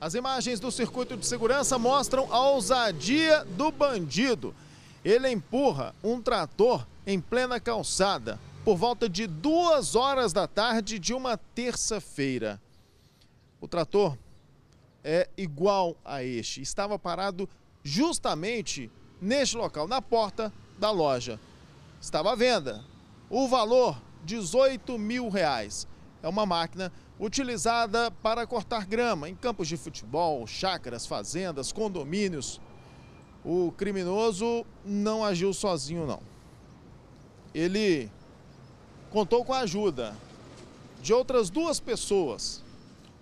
As imagens do circuito de segurança mostram a ousadia do bandido. Ele empurra um trator em plena calçada por volta de duas horas da tarde de uma terça-feira. O trator é igual a este. Estava parado justamente neste local, na porta da loja. Estava à venda. O valor, 18 mil reais é uma máquina utilizada para cortar grama em campos de futebol, chácaras, fazendas, condomínios. O criminoso não agiu sozinho, não. Ele contou com a ajuda de outras duas pessoas.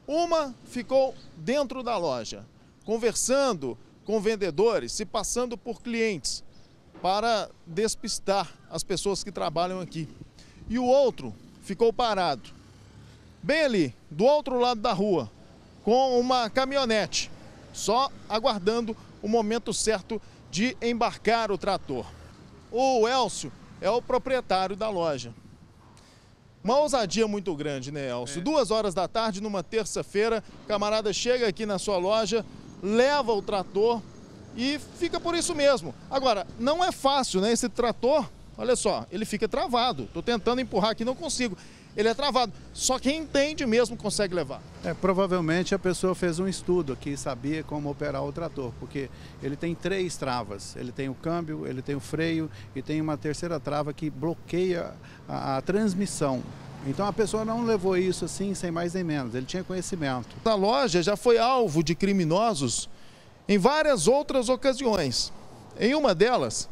Uma ficou dentro da loja, conversando com vendedores, se passando por clientes, para despistar as pessoas que trabalham aqui. E o outro ficou parado, bem ali, do outro lado da rua, com uma caminhonete, só aguardando o momento certo de embarcar o trator. O Elcio é o proprietário da loja. Uma ousadia muito grande, né, Elcio? É. Duas horas da tarde, numa terça-feira, camarada chega aqui na sua loja, leva o trator e fica por isso mesmo. Agora, não é fácil, né? Esse trator Olha só, ele fica travado. Estou tentando empurrar aqui, não consigo. Ele é travado. Só quem entende mesmo consegue levar. É, provavelmente a pessoa fez um estudo e sabia como operar o trator, porque ele tem três travas. Ele tem o câmbio, ele tem o freio e tem uma terceira trava que bloqueia a, a transmissão. Então a pessoa não levou isso assim, sem mais nem menos, ele tinha conhecimento. A loja já foi alvo de criminosos em várias outras ocasiões. Em uma delas,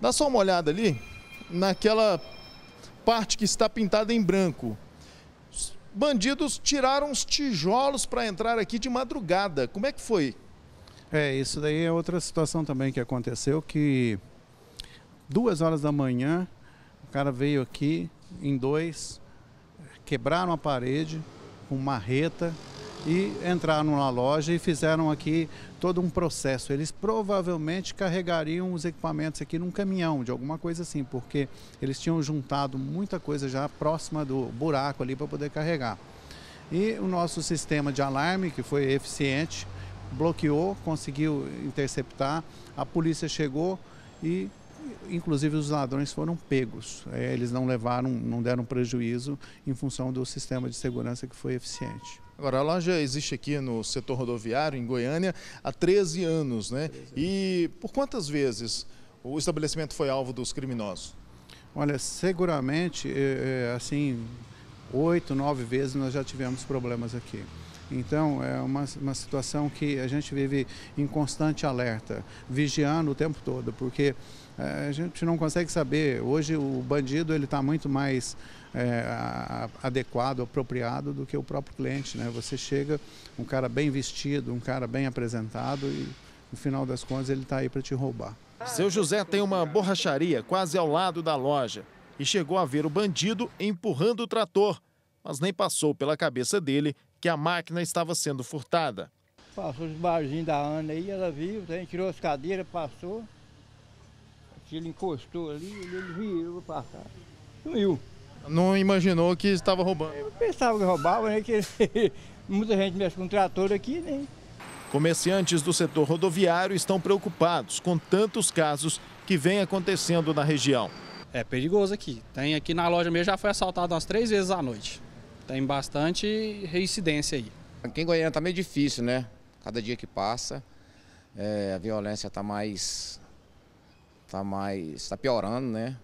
dá só uma olhada ali, naquela parte que está pintada em branco. Os bandidos tiraram os tijolos para entrar aqui de madrugada. Como é que foi? É, isso daí é outra situação também que aconteceu, que duas horas da manhã, o cara veio aqui em dois, quebraram a parede com marreta, e entraram na loja e fizeram aqui todo um processo. Eles provavelmente carregariam os equipamentos aqui num caminhão, de alguma coisa assim, porque eles tinham juntado muita coisa já próxima do buraco ali para poder carregar. E o nosso sistema de alarme, que foi eficiente, bloqueou, conseguiu interceptar, a polícia chegou e inclusive os ladrões foram pegos. É, eles não levaram, não deram prejuízo em função do sistema de segurança que foi eficiente. Agora, a loja existe aqui no setor rodoviário, em Goiânia, há 13 anos, né? 13 anos. E por quantas vezes o estabelecimento foi alvo dos criminosos? Olha, seguramente, é, é, assim, oito, nove vezes nós já tivemos problemas aqui. Então, é uma, uma situação que a gente vive em constante alerta, vigiando o tempo todo, porque é, a gente não consegue saber. Hoje, o bandido ele está muito mais é, adequado, apropriado do que o próprio cliente. Né? Você chega, um cara bem vestido, um cara bem apresentado e, no final das contas, ele está aí para te roubar. Seu José tem uma borracharia quase ao lado da loja e chegou a ver o bandido empurrando o trator, mas nem passou pela cabeça dele que a máquina estava sendo furtada. Passou os barzinhos da Ana aí, ela viu, a né? gente tirou as cadeiras, passou. Ele encostou ali, ele virou para cá. Sumiu. Não imaginou que estava roubando? Eu pensava que roubava, né? Que muita gente mexe com um trator aqui, né? Comerciantes do setor rodoviário estão preocupados com tantos casos que vêm acontecendo na região. É perigoso aqui. Tem aqui na loja mesmo, já foi assaltado umas três vezes à noite. Tem bastante reincidência aí. Aqui em Goiânia está meio difícil, né? Cada dia que passa, é, a violência está mais. está mais. está piorando, né?